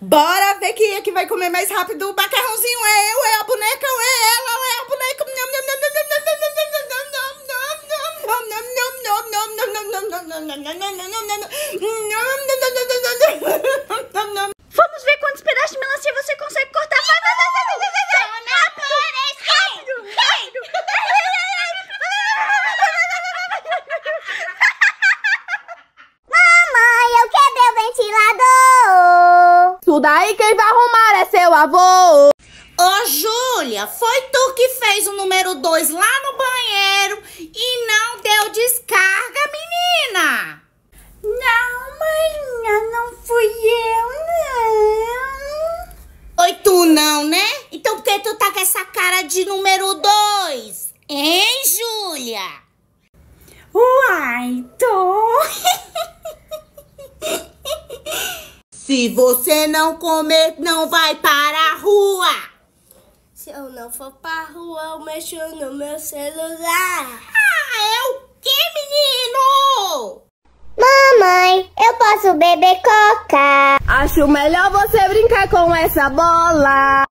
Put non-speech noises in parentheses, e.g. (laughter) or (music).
Bora ver quem é que vai comer mais rápido o macarrãozinho. É eu, é a boneca, é ela, é a boneca. tudo aí, quem vai arrumar é seu avô. Ô, Júlia, foi tu que fez o número 2 lá no banheiro e não deu descarga, menina? Não, mãe, não fui eu, não. Oi, tu não, né? Então por que tu tá com essa cara de número 2? Hein, Júlia? Uai, tô... (laughs) Se você não comer, não vai para a rua. Se eu não for para a rua, eu mexo no meu celular. Ah, é o que, menino? Mamãe, eu posso beber coca. Acho melhor você brincar com essa bola.